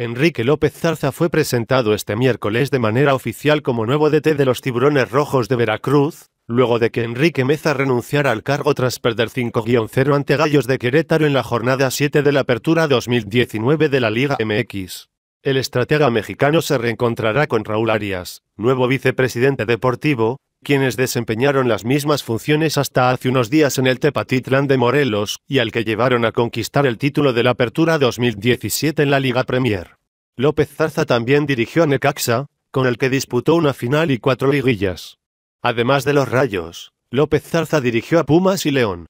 Enrique López Zarza fue presentado este miércoles de manera oficial como nuevo DT de los Tiburones Rojos de Veracruz, luego de que Enrique Meza renunciara al cargo tras perder 5-0 ante Gallos de Querétaro en la jornada 7 de la apertura 2019 de la Liga MX. El estratega mexicano se reencontrará con Raúl Arias, nuevo vicepresidente deportivo, quienes desempeñaron las mismas funciones hasta hace unos días en el Tepatitlán de Morelos, y al que llevaron a conquistar el título de la Apertura 2017 en la Liga Premier. López Zarza también dirigió a Necaxa, con el que disputó una final y cuatro liguillas. Además de los Rayos, López Zarza dirigió a Pumas y León.